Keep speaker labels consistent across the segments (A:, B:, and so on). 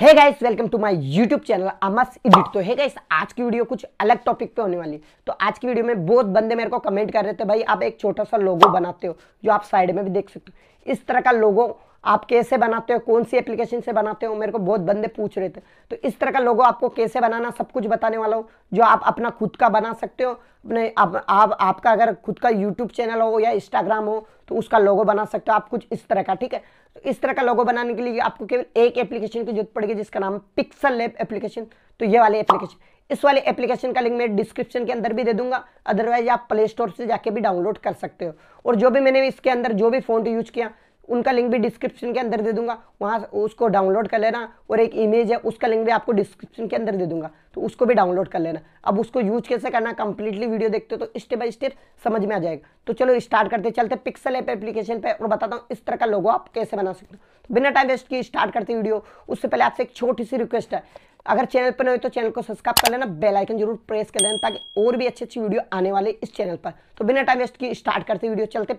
A: hey guys welcome to my YouTube channel अमस इडिट तो हे गाइस आज की वीडियो कुछ अलग टॉपिक पे होने वाली तो आज की वीडियो में बहुत बंदे मेरे को कमेंट कर रहे थे भाई आप एक छोटा सा लोगो बनाते हो जो आप साइड में भी देख सकते हो इस तरह का लोगो आप कैसे बनाते हो कौन सी एप्लीकेशन से बनाते हो मेरे को बहुत बंदे पूछ रहे थे तो इस तरह का लोगो आपको कैसे बनाना सब कुछ बताने वाला हो जो आप अपना खुद का बना सकते हो अपने आप, आप आपका अगर खुद का यूट्यूब चैनल हो या इंस्टाग्राम हो तो उसका लोगो बना सकते हो आप कुछ इस तरह का ठीक है तो इस तरह का लोगो बनाने के लिए आपको केवल एक एप्लीकेशन की जरूरत पड़ेगी जिसका नाम पिक्सल लैब एप्लीकेशन तो ये वाले एप्लीकेशन इस वाले एप्लीकेशन का लिंक मैं डिस्क्रिप्शन के अंदर भी दे दूंगा अदरवाइज आप प्ले स्टोर से जाके भी डाउनलोड कर सकते हो और जो भी मैंने इसके अंदर जो भी फ़ोन यूज किया उनका लिंक भी डिस्क्रिप्शन के अंदर दे दूंगा वहाँ उसको डाउनलोड कर लेना और एक इमेज है उसका लिंक भी आपको डिस्क्रिप्शन के अंदर दे दूंगा तो उसको भी डाउनलोड कर लेना अब उसको यूज कैसे करना कंप्लीटली वीडियो देखते हो तो स्टेप बाय स्टेप समझ में आ जाएगा तो चलो स्टार्ट करते चलते पिक्सल ऐप एप्लीकेशन पर और बताता हूँ इस तरह का लोगो आप कैसे बना सकते हो तो बिना टाइम वेस्ट किए स्टार्ट करते वीडियो उससे पहले आपसे एक छोटी सी रिक्वेस्ट है अगर चैनल पर नहीं हो तो चैनल को सब्सक्राइब कर लेना बेल आइकन जरूर प्रेस कर लेना ताकि और भी अच्छी अच्छी वीडियो आने वाले इस चैनल पर तो बिना टाइम वेस्ट की स्टार्ट करते वीडियो चलते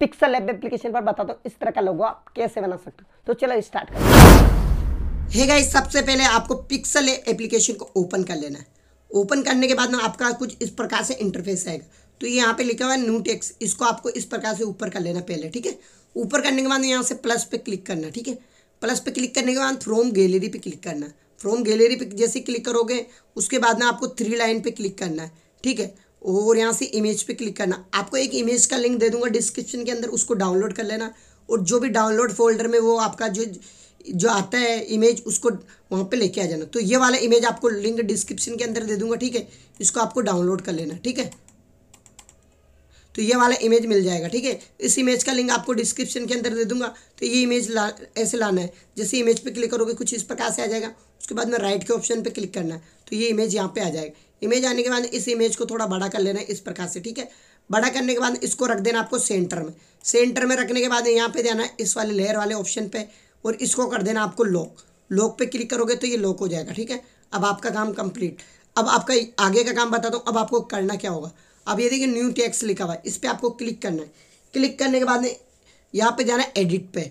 A: पिक्सल लैब एप्लीकेशन पर बता दो इस तरह का लोगो आप कैसे बना सकते हो तो चलो स्टार्ट करें हे गाइस सबसे पहले आपको पिक्सल एप्लीकेशन को ओपन कर लेना है ओपन करने के बाद में आपका कुछ इस प्रकार से इंटरफेस आएगा तो ये यहाँ पे लिखा हुआ है न्यू टेक्स इसको आपको इस प्रकार से ऊपर कर लेना पहले ठीक है ऊपर करने के बाद यहाँ से प्लस पे क्लिक करना ठीक है प्लस पे क्लिक करने के बाद फ्रोम गैलरी पे क्लिक करना फ्रोम गैलरी पे जैसे क्लिक करोगे उसके बाद में आपको थ्री लाइन पे क्लिक करना है ठीक है और यहाँ से इमेज पे क्लिक करना आपको एक इमेज का लिंक दे दूंगा डिस्क्रिप्शन के अंदर उसको डाउनलोड कर लेना और जो भी डाउनलोड फोल्डर में वो आपका जो जो आता है इमेज उसको वहाँ पे लेके आ जाना तो ये वाला इमेज आपको लिंक डिस्क्रिप्शन के अंदर दे दूंगा ठीक है इसको आपको डाउनलोड कर लेना ठीक है तो ये वाला इमेज मिल जाएगा ठीक है इस इमेज का लिंक आपको डिस्क्रिप्शन के अंदर दे दूंगा तो ये इमेज ला ऐसे लाना है जैसे इमेज पे क्लिक करोगे कुछ इस प्रकार से आ जाएगा उसके बाद में राइट के ऑप्शन पे क्लिक करना है तो ये इमेज यहाँ पे आ जाएगा इमेज आने के बाद इस इमेज को थोड़ा बड़ा कर लेना है इस प्रकार से ठीक है बड़ा करने के बाद इसको रख देना आपको सेंटर में सेंटर में रखने के बाद यहाँ पे देना है इस वाले लेयर वाले ऑप्शन पर और इसको कर देना आपको लॉक लॉक पर क्लिक करोगे तो ये लॉक हो जाएगा ठीक है अब आपका काम कंप्लीट अब आपका आगे का काम बताता हूँ अब आपको करना क्या होगा अब ये देखिए न्यू टैक्स लिखा हुआ है इस पर आपको क्लिक करना है क्लिक करने के बाद में यहाँ पे जाना है एडिट पे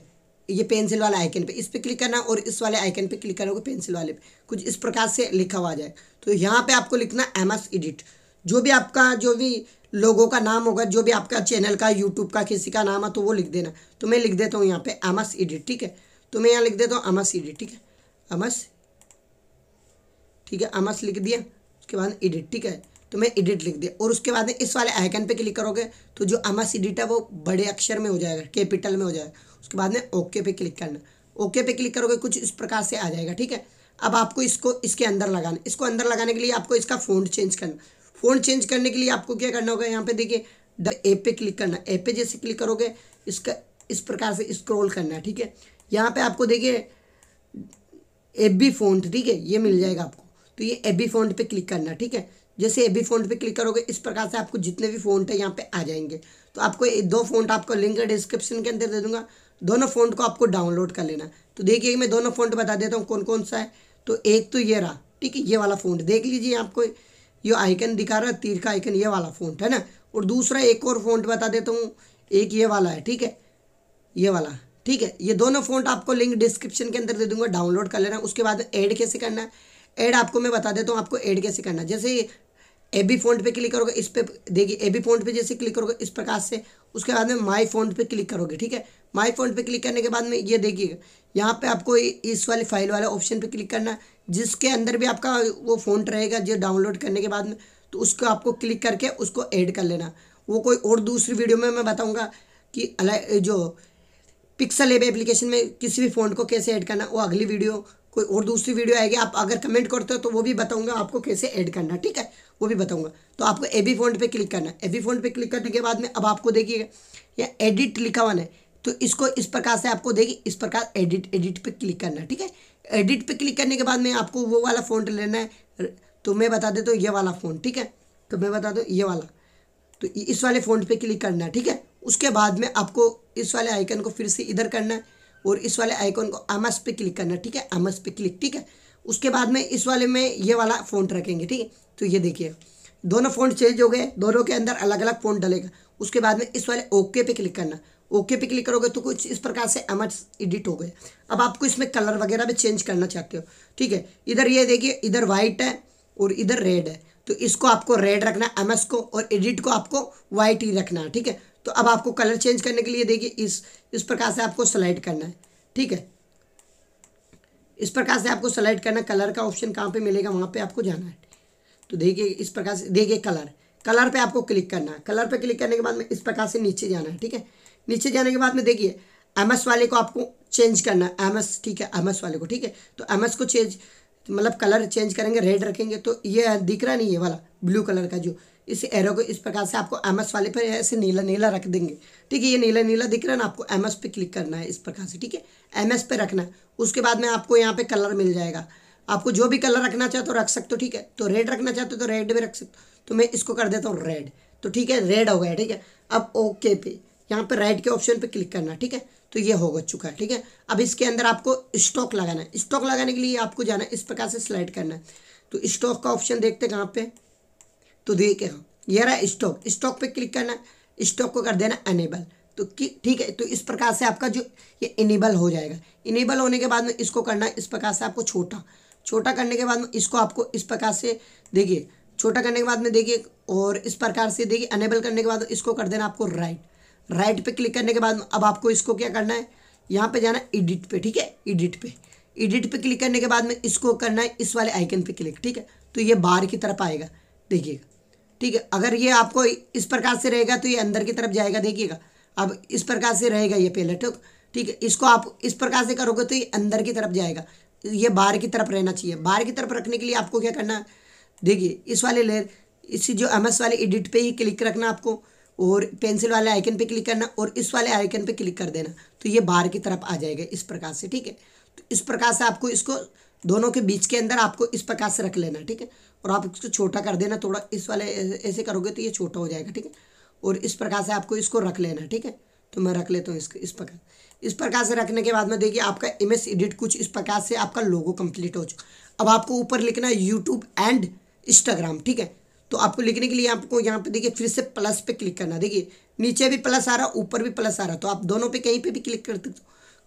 A: ये पेंसिल वाला आइकन पे इस पर क्लिक करना और इस वाले आइकन पे क्लिक करोगे पेंसिल वाले पे कुछ इस प्रकार से लिखा हुआ जाए तो यहाँ पे आपको लिखना एम एस एडिट जो भी आपका जो भी लोगों का नाम होगा जो भी आपका चैनल का यूट्यूब का किसी का नाम है तो वो लिख देना तो मैं लिख देता हूँ यहाँ पे एम एस एडिट ठीक है तो मैं यहाँ लिख देता हूँ एम एस एडिट ठीक है एम एस ठीक है एम एस लिख दिया उसके बाद एडिट ठीक है तो मैं एडिट लिख दिया और उसके बाद में इस वाले आइकन पे क्लिक करोगे तो जो अमास एडिट है वो बड़े अक्षर में हो जाएगा कैपिटल में हो जाएगा उसके बाद में ओके पे क्लिक करना ओके पे क्लिक करोगे कुछ इस प्रकार से आ जाएगा ठीक है अब आपको इसको इसके अंदर लगाना इसको अंदर लगाने के लिए आपको इसका फ़ोन चेंज करना फ़ोन चेंज करने के लिए आपको क्या करना होगा यहाँ पे देखिए द ऐप पे क्लिक करना ऐप पे जैसे क्लिक करोगे इसका इस प्रकार से स्क्रोल करना है ठीक है यहाँ पे आपको देखिए एफ बी फ़ोन ठीक है ये मिल जाएगा आपको तो ये एफ बी फ़ोन पे क्लिक करना ठीक है जैसे ये भी फोन पे क्लिक करोगे इस प्रकार से आपको जितने भी फोन है यहाँ पे आ जाएंगे तो आपको दो फोन आपको लिंक डिस्क्रिप्शन के अंदर दे दूंगा दोनों फोन को आपको डाउनलोड कर लेना तो देखिए मैं दोनों फोन बता देता हूँ कौन कौन सा है तो एक तो ये रहा ठीक है ये वाला फ़ोन देख लीजिए आपको ये आइकन दिखा रहा है तीर का आइकन ये वाला फोन है ना और दूसरा एक और फोन बता देता हूँ एक ये वाला है ठीक है ये वाला ठीक है ये दोनों फोन आपको लिंक डिस्क्रिप्शन के अंदर दे दूंगा डाउनलोड कर लेना उसके बाद ऐड कैसे करना है ऐड आपको मैं बता देता हूँ आपको ऐड कैसे करना जैसे ए बी फोन पे क्लिक करोगे इस पर देखिए ए बी फोन पे जैसे क्लिक करोगे इस प्रकार से उसके बाद में माई फोन पे क्लिक करोगे ठीक है माई फोन पे क्लिक करने के बाद में ये देखिएगा यहाँ पे आपको इस वाली फाइल वाले ऑप्शन पे क्लिक करना है जिसके अंदर भी आपका वो फ़ोन रहेगा जो डाउनलोड करने के बाद में तो उसको आपको क्लिक करके उसको ऐड कर लेना वो कोई और दूसरी वीडियो में मैं बताऊँगा कि जो पिक्सल एप एप्लीकेशन में किसी भी फ़ोन को कैसे ऐड करना वो अगली वीडियो कोई और दूसरी वीडियो आएगी आप अगर कमेंट करते हो तो वो भी बताऊंगा आपको कैसे ऐड करना ठीक है वो भी बताऊंगा तो आपको ए बी फोन पे क्लिक करना है ए बी फोन पे क्लिक करने के बाद में अब आपको देखिएगा या एडिट लिखा हुआ है तो इसको इस प्रकार से आपको देगी इस प्रकार एडिट एडिट पे क्लिक करना ठीक है एडिट पे क्लिक करने के बाद में आपको वो वाला फ़ोन लेना है तो मैं बता देता हूँ ये वाला फ़ोन ठीक है तो मैं बता दो ये वाला तो इस वाले फ़ोन पे क्लिक करना है ठीक है उसके बाद में आपको इस वाले आइकन को फिर से इधर करना है और इस वाले आइकॉन को एमएस पे क्लिक करना ठीक है एमएस पे क्लिक ठीक है उसके बाद में इस वाले में ये वाला फोन रखेंगे ठीक है तो ये देखिए दोनों फोन चेंज हो गए दोनों के अंदर अलग अलग फोन डलेगा उसके बाद में इस वाले ओके पे क्लिक करना ओके पे क्लिक करोगे तो कुछ इस प्रकार से एमएस एडिट हो गए अब आपको इसमें कलर वगैरह भी चेंज करना चाहते हो ठीक है इधर ये देखिए इधर वाइट है और इधर रेड है तो इसको आपको रेड रखना है एमएस को और एडिट को आपको वाइट ही रखना है ठीक है तो अब आपको कलर चेंज करने के लिए देखिए इस इस प्रकार से आपको सेलेक्ट करना है ठीक है इस प्रकार से आपको सेलेक्ट करना कलर का ऑप्शन कहाँ पे मिलेगा वहाँ पे आपको जाना है तो देखिए इस प्रकार से देखिए कलर कलर पे आपको क्लिक करना है कलर पे क्लिक करने के बाद में इस प्रकार से नीचे जाना है ठीक है नीचे जाने के बाद में देखिए एम वाले को आपको चेंज करना है एम ठीक है एम वाले को ठीक है तो एम को चेंज मतलब कलर चेंज करेंगे रेड रखेंगे तो ये दिख रहा नहीं है वाला ब्लू कलर का जो इस एरो को इस प्रकार से आपको एम एस वाले पर ऐसे नीला नीला रख देंगे ठीक है ये नीला नीला दिख रहा है ना आपको एम एस पे क्लिक करना है इस प्रकार से ठीक है एम एस पे रखना है उसके बाद में आपको यहाँ पे कलर मिल जाएगा आपको जो भी कलर रखना चाहते हो तो रख सकते हो ठीक है तो रेड रखना चाहते हो तो रेड भी रख सकते हो तो मैं इसको कर देता हूँ रेड तो ठीक है रेड हो गया ठीक है अब ओके पे यहाँ पे रेड के ऑप्शन पे क्लिक करना ठीक है तो ये हो चुका है ठीक है अब इसके अंदर आपको स्टॉक लगाना है स्टॉक लगाने के लिए आपको जाना है इस प्रकार से स्लाइड करना है तो स्टॉक का ऑप्शन देखते हैं कहाँ पे तो देखिएगा यह रहा स्टॉक स्टॉक पे क्लिक करना स्टॉक को कर देना अनेबल तो ठीक है तो इस प्रकार से आपका जो ये इनेबल हो जाएगा इनेबल होने के बाद में इसको करना है इस प्रकार से आपको छोटा छोटा करने के बाद में इसको आपको इस प्रकार से देखिए छोटा करने के बाद में देखिए और इस प्रकार से देखिए अनेबल करने के बाद इसको कर देना आपको राइट राइट पे क्लिक करने के बाद अब आपको इसको क्या करना है यहाँ पे जाना एडिट पे ठीक है एडिट पे एडिट पे क्लिक करने के बाद में इसको करना है इस वाले आइकन पे क्लिक ठीक है तो ये बार की तरफ आएगा देखिएगा ठीक है अगर ये आपको इस प्रकार से रहेगा तो ये अंदर की तरफ जाएगा देखिएगा अब इस प्रकार से रहेगा ये पहले ठीक ठीक है इसको आप इस प्रकार से करोगे तो ये अंदर की तरफ जाएगा ये बाहर की तरफ रहना चाहिए बाहर की तरफ रखने के लिए आपको क्या करना है देखिए इस वाले लेयर इसी जो एम एस वाले एडिट पे ही क्लिक रखना आपको और पेंसिल वाले आइकन पे क्लिक करना और इस वाले आइकन पे क्लिक कर देना तो ये बाहर की तरफ आ जाएगा इस प्रकार से ठीक है तो इस प्रकार से आपको इसको दोनों के बीच के अंदर आपको इस प्रकार से रख लेना ठीक है और आप इसको छोटा कर देना थोड़ा इस वाले ऐसे करोगे तो ये छोटा हो जाएगा ठीक है और इस प्रकार से आपको इसको रख लेना ठीक है तो मैं रख लेता हूँ इसको इस प्रकार इस प्रकार से रखने के बाद में देखिए आपका इमेज एडिट कुछ इस प्रकार से आपका लोगो कंप्लीट हो चुका अब आपको ऊपर लिखना है यूट्यूब एंड इंस्टाग्राम ठीक है तो आपको लिखने के लिए आपको यहाँ पे देखिए फिर से प्लस पे क्लिक करना देखिए नीचे भी प्लस आ रहा ऊपर भी प्लस आ रहा तो आप दोनों पे कहीं पे भी क्लिक कर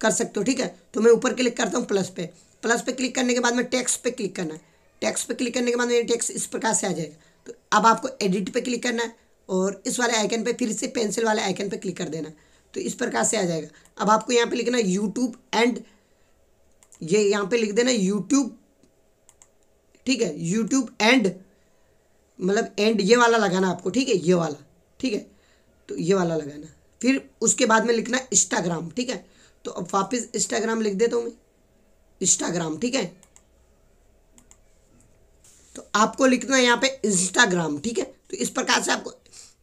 A: कर सकते हो ठीक है तो मैं ऊपर क्लिक करता हूँ प्लस पे प्लस पे क्लिक करने के बाद में टैक्स पे क्लिक करना है टैक्स पे क्लिक करने के बाद में टैक्स इस प्रकार से आ जाएगा तो अब आपको एडिट पे क्लिक करना है और इस वाले आइकन पे फिर से पेंसिल वाले आइकन पे क्लिक कर देना है तो इस प्रकार से आ जाएगा अब आपको यहाँ पे लिखना है यूट्यूब एंड ये यहाँ पे लिख देना यूट्यूब ठीक है यूट्यूब एंड मतलब एंड ये वाला लगाना आपको ठीक है ये वाला ठीक है तो ये वाला लगाना फिर उसके बाद में लिखना इंस्टाग्राम ठीक है तो अब वापस इंस्टाग्राम लिख देता हूँ मैं इंस्टाग्राम ठीक है तो आपको लिखना है यहाँ पे इंस्टाग्राम ठीक है तो इस प्रकार से आपको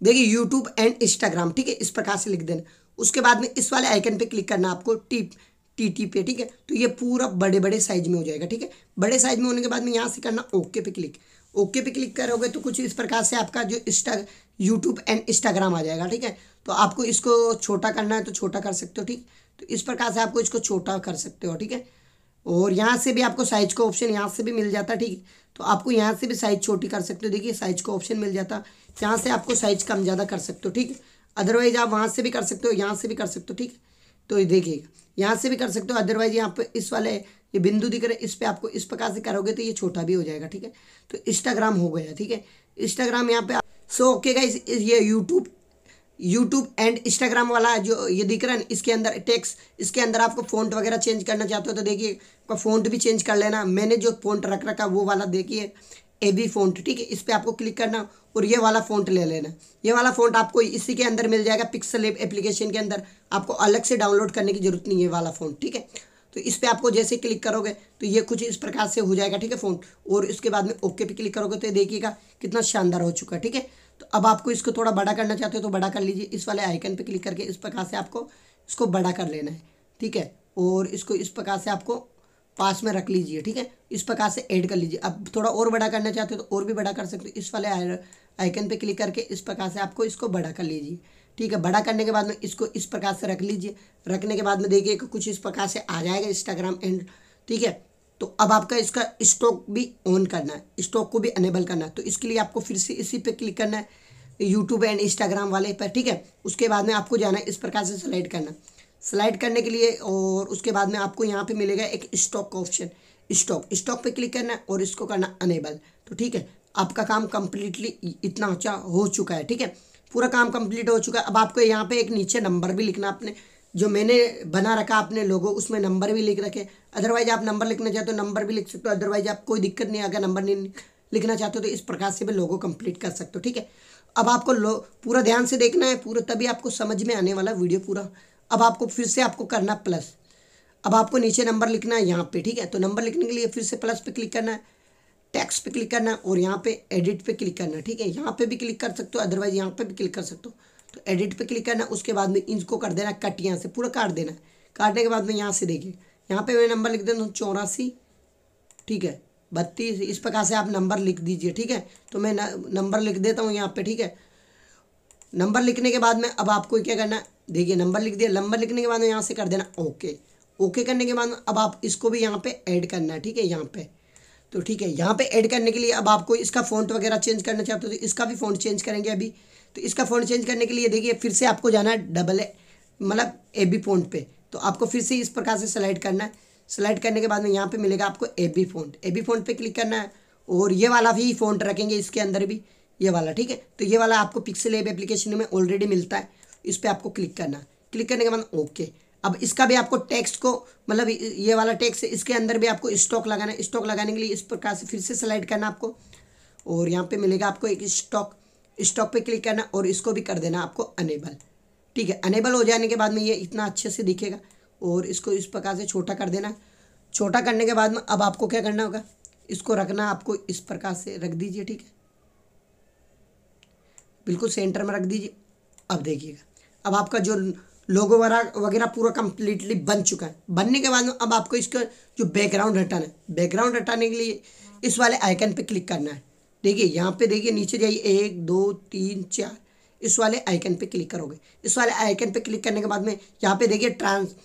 A: देखिए यूट्यूब एंड इंस्टाग्राम ठीक है इस प्रकार से लिख देना उसके बाद में इस वाले आइकन पे क्लिक करना आपको टी टी टी पे ठीक है तो ये पूरा बड़े बड़े साइज में हो जाएगा ठीक है बड़े साइज में होने के बाद में यहाँ से करना ओके पे क्लिक ओके पे क्लिक करोगे तो कुछ इस प्रकार से आपका जो इंस्टा यूट्यूब एंड इंस्टाग्राम आ जाएगा ठीक है तो आपको इसको छोटा करना है तो छोटा कर सकते हो ठीक तो इस प्रकार से आपको इसको छोटा कर सकते हो ठीक है और यहाँ से भी आपको साइज का ऑप्शन यहाँ से भी मिल जाता ठीक है तो आपको यहाँ से भी साइज छोटी कर सकते हो देखिए साइज का ऑप्शन मिल जाता यहाँ से आपको साइज कम ज़्यादा कर सकते हो ठीक है अदरवाइज आप वहाँ से भी कर सकते हो यहाँ से भी कर सकते हो ठीक है तो ये देखिएगा यहाँ से भी कर सकते हो अदरवाइज यहाँ पे इस वाले ये बिंदु दिख रहा है इस पर आपको इस प्रकार से करोगे तो ये छोटा भी हो जाएगा ठीक है तो इंस्टाग्राम हो गया ठीक है इंस्टाग्राम यहाँ पे सो ओके गाइस ये यूट्यूब यूट्यूब एंड इंस्टाग्राम वाला जो ये दिख रहा है इसके अंदर टेक्स इसके अंदर आपको फ़ॉन्ट वगैरह चेंज करना चाहते हो तो देखिए आपका फ़ॉन्ट भी चेंज कर लेना मैंने जो फ़ॉन्ट रख रखा वो वाला देखिए ए बी फोन ठीक है इस पर आपको क्लिक करना और ये वाला फ़ॉन्ट ले लेना ये वाला फ़ॉन्ट आपको इसी के अंदर मिल जाएगा पिक्सल एप एप्लीकेशन के अंदर आपको अलग से डाउनलोड करने की ज़रूरत नहीं है वाला फ़ॉन्ट ठीक है तो इस पर आपको जैसे क्लिक करोगे तो ये कुछ इस प्रकार से हो जाएगा ठीक है फ़ोन और इसके बाद में ओके पे क्लिक करोगे तो देखिएगा कितना शानदार हो चुका है ठीक है तो अब आपको इसको थोड़ा बड़ा करना चाहते हो तो बड़ा कर लीजिए इस वाले आइकन पे क्लिक करके इस प्रकार से आपको इसको बड़ा कर लेना है ठीक है और इसको इस प्रकार से आपको पास में रख लीजिए ठीक है इस प्रकार से ऐड कर लीजिए अब थोड़ा और बड़ा करना चाहते हो तो और भी बड़ा कर सकते हो इस वाले आइकन पे क्लिक करके इस प्रकार से आपको इसको बड़ा कर लीजिए ठीक है बड़ा करने के बाद में इसको इस प्रकार से रख लीजिए रखने के बाद में देखिए कुछ इस प्रकार से आ जाएगा इंस्टाग्राम एंड ठीक है तो अब आपका इसका स्टॉक भी ऑन करना है स्टॉक को भी अनेबल करना है तो इसके लिए आपको फिर से इसी पे क्लिक करना है यूट्यूब एंड इंस्टाग्राम वाले पर ठीक है उसके बाद में आपको जाना है इस प्रकार से सिलेक्ट करना सिलेक्ट करने के लिए और उसके बाद में आपको यहाँ पे मिलेगा एक स्टॉक का ऑप्शन स्टॉक स्टॉक पे क्लिक करना है और इसको करना अनेबल तो ठीक है आपका काम कम्प्लीटली इतना अच्छा हो चुका है ठीक है पूरा काम कंप्लीट हो चुका है अब आपको यहाँ पर एक नीचे नंबर भी लिखना अपने जो मैंने बना रखा अपने लोगों उसमें नंबर भी लिख रखे अदरवाइज आप नंबर लिखना चाहते हो तो नंबर भी लिख सकते हो अदरवाइज आप कोई दिक्कत नहीं अगर नंबर नहीं लिखना चाहते हो तो इस प्रकार से भी लोगों कंप्लीट कर सकते हो ठीक है अब आपको लो पूरा ध्यान से देखना है पूरा तभी आपको समझ में आने वाला वीडियो पूरा अब आपको फिर से आपको करना प्लस अब आपको नीचे नंबर लिखना है यहाँ पे ठीक है तो नंबर लिखने के लिए फिर से प्लस पे क्लिक करना है टैक्स पे क्लिक करना है और यहाँ पे एडिट पे क्लिक करना है ठीक है यहाँ पे भी क्लिक कर सकते हो अदरवाइज यहाँ पे भी क्लिक कर सकते हो तो एडिट पे क्लिक करना उसके बाद में इनको कर देना कट यहाँ से पूरा काट देना काटने के बाद में यहाँ से देखिए यहाँ पे मैं नंबर लिख देता हूँ तो चौरासी ठीक है बत्तीस इस प्रकार से आप नंबर लिख दीजिए ठीक है तो मैं नंबर लिख देता हूँ यहाँ पर ठीक है नंबर लिखने के बाद में अब आपको क्या करना देखिए नंबर लिख दिया नंबर लिखने के बाद में यहाँ से कर देना ओके ओके करने के बाद अब आप इसको भी यहाँ पे ऐड करना है ठीक है यहाँ पे तो ठीक है यहाँ पे ऐड करने के लिए अब आपको इसका फ़ॉन्ट वगैरह चेंज करना चाहते हो तो इसका भी फ़ॉन्ट चेंज करेंगे अभी तो इसका फ़ॉन्ट चेंज करने के लिए देखिए फिर से आपको जाना है डबल मतलब ए बी फोन पे तो आपको फिर से इस प्रकार से सेलेक्ट करना है सेलेक्ट करने के बाद में यहाँ पे मिलेगा आपको A B phone A B phone पे क्लिक करना है और ये वाला भी फोन रखेंगे इसके अंदर भी ये वाला ठीक है तो ये वाला आपको पिक्सल एप एप्लीकेशन में ऑलरेडी मिलता है इस पर आपको क्लिक करना है क्लिक करने के बाद ओके अब इसका भी आपको टेक्स्ट को मतलब ये वाला टेक्स्ट इसके अंदर भी आपको स्टॉक लगाना है स्टॉक लगाने के लिए इस प्रकार से फिर से सेलेक्ट करना आपको और यहाँ पे मिलेगा आपको एक स्टॉक स्टॉप पे क्लिक करना और इसको भी कर देना आपको अनेबल ठीक है अनेबल हो जाने के बाद में ये इतना अच्छे से दिखेगा और इसको इस प्रकार से छोटा कर देना छोटा करने के बाद में अब आपको क्या करना होगा इसको रखना आपको इस प्रकार से रख दीजिए ठीक है बिल्कुल सेंटर में रख दीजिए अब देखिएगा अब आपका जो लोगो वगैरह पूरा कम्प्लीटली बन चुका है बनने के बाद में अब आपको इसका जो बैकग्राउंड हटाना है बैकग्राउंड हटाने के लिए इस वाले आइकन पे क्लिक करना है देखिए यहाँ पे देखिए नीचे जाइए एक दो तीन चार इस वाले आइकन पे क्लिक करोगे इस वाले आइकन पे क्लिक करने के बाद में यहाँ पे देखिए ट्रांस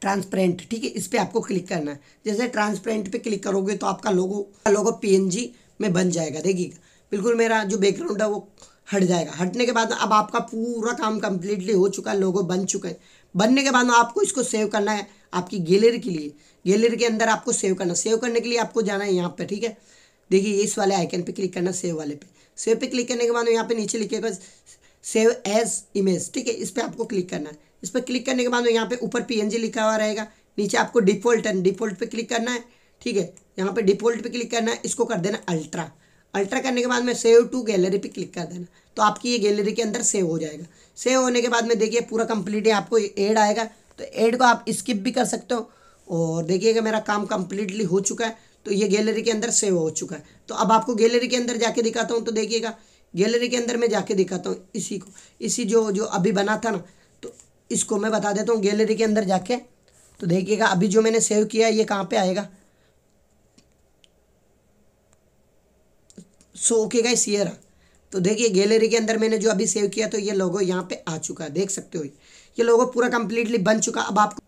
A: ट्रांसपेरेंट ठीक है इस पर आपको क्लिक करना है जैसे ट्रांसपेरेंट पे क्लिक करोगे तो आपका लोगो लोगो पी में बन जाएगा देखिएगा बिल्कुल मेरा जो बैकग्राउंड है वो हट जाएगा हटने के बाद अब आपका पूरा काम कम्प्लीटली हो चुका है लोगो बन चुके हैं बनने के बाद आपको इसको सेव करना है आपकी गैलरी के लिए गैलरी के अंदर आपको सेव करना सेव करने के लिए आपको जाना है यहाँ पर ठीक है देखिए इस वाले आइकन पे क्लिक करना सेव वाले पे सेव पे क्लिक करने के बाद यहाँ पे नीचे लिखेगा सेव एज इमेज ठीक है इस पर आपको क्लिक करना है इस पर क्लिक करने के बाद यहाँ पे ऊपर जी लिखा हुआ रहेगा नीचे आपको डिफॉल्ट डिफॉल्ट पे क्लिक करना है ठीक है यहाँ पे डिफॉल्ट पे क्लिक करना है इसको कर देना अल्ट्रा अल्ट्रा करने के बाद में सेव टू गैलरी पे क्लिक कर देना तो आपकी ये गैलरी के अंदर सेव हो जाएगा सेव होने के बाद में देखिए पूरा है आपको एड आएगा तो एड को आप स्किप भी कर सकते हो और देखिएगा मेरा काम कम्प्लीटली हो चुका है तो ये गैलरी के अंदर सेव हो चुका है तो अब आपको गैलरी के अंदर जाके दिखाता हूँ तो देखिएगा गैलरी के अंदर मैं जाके दिखाता हूँ इसी को इसी जो जो अभी बना था ना तो इसको मैं बता देता हूँ गैलरी के अंदर जाके तो देखिएगा अभी जो मैंने सेव किया है ये कहाँ पे आएगा सो ओके गाइस ये रहा तो देखिए गैलरी के अंदर मैंने जो अभी सेव किया तो ये लोगो यहाँ पे आ चुका है देख सकते हो ये लोगो पूरा कंप्लीटली बन चुका अब आपको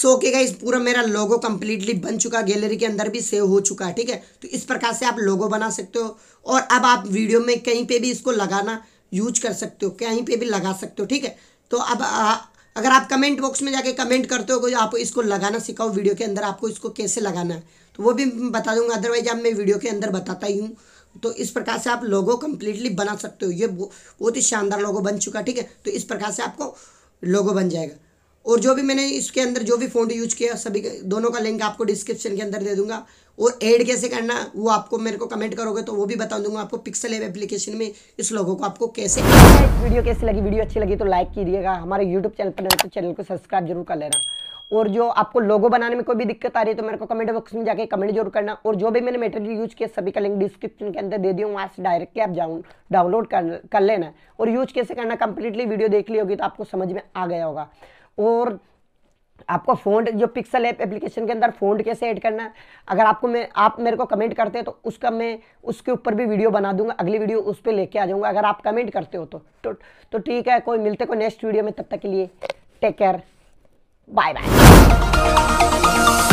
A: सो ओके इस पूरा मेरा लोगो कम्प्लीटली बन चुका गैलरी के अंदर भी सेव हो चुका है ठीक है तो इस प्रकार से आप लोगो बना सकते हो और अब आप वीडियो में कहीं पे भी इसको लगाना यूज कर सकते हो कहीं पे भी लगा सकते हो ठीक है तो अब आ, अगर आप कमेंट बॉक्स में जाके कमेंट करते हो आप इसको लगाना सिखाओ वीडियो के अंदर आपको इसको कैसे लगाना है तो वो भी बता दूंगा अदरवाइज आप मैं वीडियो के अंदर बताता ही हूँ तो इस प्रकार से आप लोगो कम्प्लीटली बना सकते हो ये बहुत ही शानदार लोगो बन चुका ठीक है तो इस प्रकार से आपको लोगो बन जाएगा और जो भी मैंने इसके अंदर जो भी फ़ॉन्ट यूज किया सभी दोनों का लिंक आपको डिस्क्रिप्शन के अंदर दे दूंगा और ऐड कैसे करना वो आपको मेरे को कमेंट करोगे तो वो भी बता दूंगा आपको पिक्सल एव एप्लीकेशन में इस लोगों को आपको कैसे वीडियो कैसी लगी वीडियो अच्छी लगी तो लाइक कीजिएगा हमारे यूट्यूब चैनल पर तो चैनल को सब्सक्राइब जरूर कर लेना और जो आपको लोगो बनाने में कोई भी दिक्कत आ रही है तो मेरे को कमेंट बॉक्स में जाके कमेंट जरूर करना और जो भी मैंने मेटेरियल यूज किया सभी का लिंक डिस्क्रिप्शन के अंदर दे दिया वहाँ से डायरेक्टली आप जाऊँ डाउनलोड कर, कर लेना और यूज कैसे करना कंप्लीटली वीडियो देख ली होगी तो आपको समझ में आ गया होगा और आपको फोन जो पिक्सल ऐप एप्लीकेशन के अंदर फोन कैसे ऐड करना है अगर आपको मैं आप मेरे को कमेंट करते हैं तो उसका मैं उसके ऊपर भी वीडियो बना दूंगा अगली वीडियो उस पर लेके आ जाऊंगा अगर आप कमेंट करते हो तो तो, तो ठीक है कोई मिलते कोई नेक्स्ट वीडियो में तब तक के लिए टेक केयर बाय बाय